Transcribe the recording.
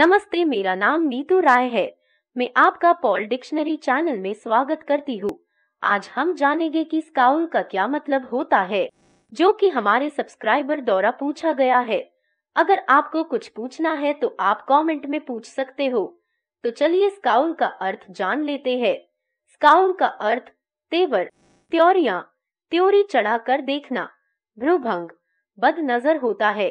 नमस्ते मेरा नाम नीतू राय है मैं आपका पॉल डिक्शनरी चैनल में स्वागत करती हूँ आज हम जानेंगे कि स्काउल का क्या मतलब होता है जो कि हमारे सब्सक्राइबर द्वारा पूछा गया है अगर आपको कुछ पूछना है तो आप कमेंट में पूछ सकते हो तो चलिए स्काउल का अर्थ जान लेते हैं स्काउल का अर्थ तेवर त्योरिया त्योरी चढ़ा देखना भ्रूभंग बद नजर होता है